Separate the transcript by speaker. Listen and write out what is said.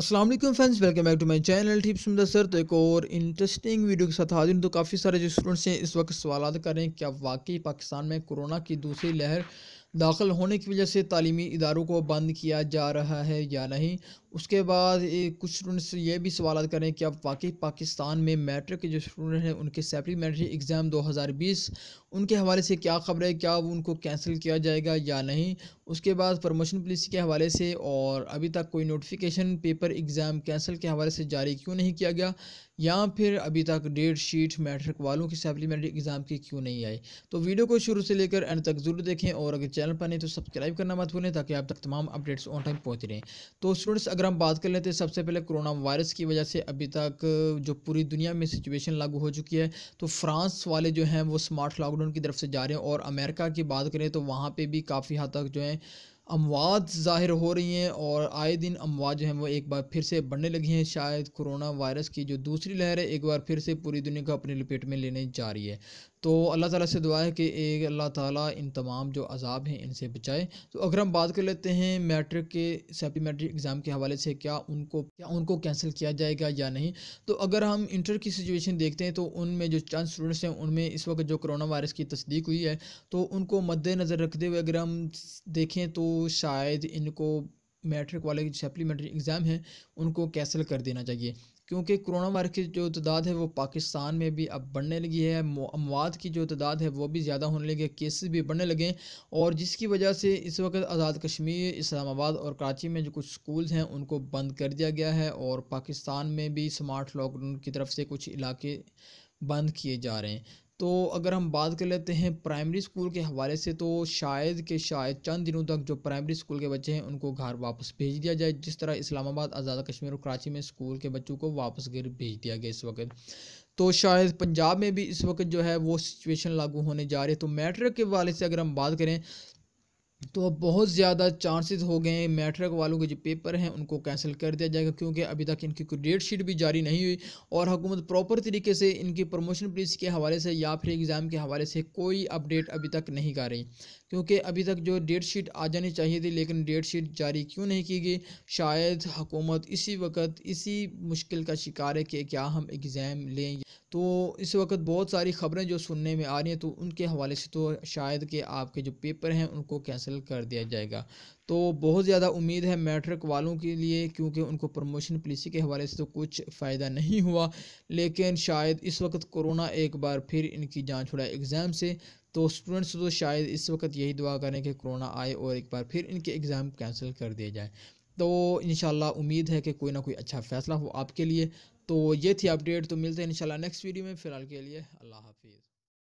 Speaker 1: Aslam friends welcome back to my channel tips sir तो एक और इंटरेस्टिंग वीडियो के साथ हाजिर तो काफ़ी सारे जो स्टूडेंट्स हैं इस वक्त सवाल कर रहे हैं क्या वाकई पाकिस्तान में कोरोना की दूसरी लहर दाखिल होने की वजह से तालीमी इदारों को बंद किया जा रहा है या नहीं उसके बाद कुछ स्टूडेंट्स ये भी सवाल करें कि अब वाकई पाकिस्तान में मैट्रिक के जो स्टूडेंट हैं उनके सेप्लीमेंट्री एग्ज़ाम 2020 उनके हवाले से क्या खबर है क्या उनको कैंसिल किया जाएगा या नहीं उसके बाद प्रमोशन पॉलिसी के हवाले से और अभी तक कोई नोटिफिकेशन पेपर एग्ज़ाम कैंसिल के हवाले से जारी क्यों नहीं किया गया या फिर अभी तक डेट शीट मैट्रिक वालों की सेप्लीमेंट्री एग्ज़ाम की क्यों नहीं आई तो वीडियो को शुरू से लेकर एंड तक ज़रूर देखें और अगर चैनल पर नहीं तो सब्सक्राइब करना मत भूलें ताकि आप तक तमाम अपडेट्स ऑन टाइम पहुँच रहे तो स्टूडेंट्स अगर हम बात कर लेते हैं सबसे पहले कोरोना वायरस की वजह से अभी तक जो पूरी दुनिया में सिचुएशन लागू हो चुकी है तो फ्रांस वाले जो हैं वो स्मार्ट लॉकडाउन की तरफ से जा रहे हैं और अमेरिका की बात करें तो वहाँ पर भी काफ़ी हद तक जो है अमवात ज़ाहिर हो रही हैं और आए दिन अमवात जो हैं वो एक बार फिर से बढ़ने लगी हैं शायद कोरोना वायरस की जो दूसरी लहर है एक बार फिर से पूरी दुनिया को अपनी लपेट में लेने जा रही है तो अल्लाह ताला से दुआ है कि एक अल्लाह ताला इन तमाम जो अजाब हैं इनसे बचाए तो अगर हम बात कर लेते हैं मैट्रिक के मैट्रिक एग्ज़ाम के हवाले से क्या उनको क्या उनको कैंसिल किया जाएगा या नहीं तो अगर हम इंटर की सिचुएशन देखते हैं तो उनमें जो चंद स्टूडेंट्स हैं उनमें इस वक्त जो करोना वायरस की तस्दीक हुई है तो उनको मद्देनज़र रखते हुए अगर हम देखें तो शायद इनको मैट्रिक वाले सप्लीमेंट्री एग्ज़ाम हैं उनको कैंसिल कर देना चाहिए क्योंकि कोरोना वायरस की जो तादाद है वो पाकिस्तान में भी अब बढ़ने लगी है अमवाद की जो तादाद है वो भी ज़्यादा होने लगी है केसेस भी बढ़ने लगे हैं और जिसकी वजह से इस वक्त आज़ाद कश्मीर इस्लामाबाद और कराची में जो कुछ स्कूल्स हैं उनको बंद कर दिया गया है और पाकिस्तान में भी स्मार्ट लॉकडाउन की तरफ से कुछ इलाके बंद किए जा रहे हैं तो अगर हम बात कर लेते हैं प्राइमरी स्कूल के हवाले से तो शायद के शायद चंद दिनों तक जो प्राइमरी स्कूल के बच्चे हैं उनको घर वापस भेज दिया जाए जिस तरह इस्लामाबाद आज़ाद कश्मीर और कराची में स्कूल के बच्चों को वापस घर भेज दिया गया इस वक्त तो शायद पंजाब में भी इस वक्त जो है वो सिचुएशन लागू होने जा रही है तो मैट्रिक के वाले से अगर हम बात करें तो अब बहुत ज़्यादा चांसेस हो गए हैं मैट्रिक वालों के जो पेपर हैं उनको कैंसिल कर दिया जाएगा क्योंकि अभी तक इनकी कोई डेट शीट भी जारी नहीं हुई और हुकूमत प्रॉपर तरीके से इनकी प्रमोशन पुलिस के हवाले से या फिर एग्ज़ाम के हवाले से कोई अपडेट अभी तक नहीं कर रही क्योंकि अभी तक जो डेट शीट आ जानी चाहिए थी लेकिन डेट शीट जारी क्यों नहीं की गई शायद हुकूमत इसी वक्त इसी मुश्किल का शिकार है कि क्या हम एग्ज़ाम लें तो इस वक्त बहुत सारी ख़बरें जो सुनने में आ रही हैं तो उनके हवाले से तो शायद कि आपके जो पेपर हैं उनको कैंसिल कर दिया जाएगा तो बहुत ज़्यादा उम्मीद है मैट्रिक वालों के लिए क्योंकि उनको प्रमोशन पॉलिसी के हवाले से तो कुछ फ़ायदा नहीं हुआ लेकिन शायद इस वक्त कोरोना एक बार फिर इनकी जान छुड़ा एग्ज़ाम से तो स्टूडेंट्स तो शायद इस वक्त यही दुआ करें कि कोरोना आए और एक बार फिर इनके एग्ज़ाम कैंसिल कर दिए जाएँ तो इन उम्मीद है कि कोई ना कोई अच्छा फ़ैसला हो आपके लिए तो ये थी अपडेट तो मिलते हैं इंशाल्लाह नेक्स्ट वीडियो में फिलहाल के लिए अल्लाह हाफिज़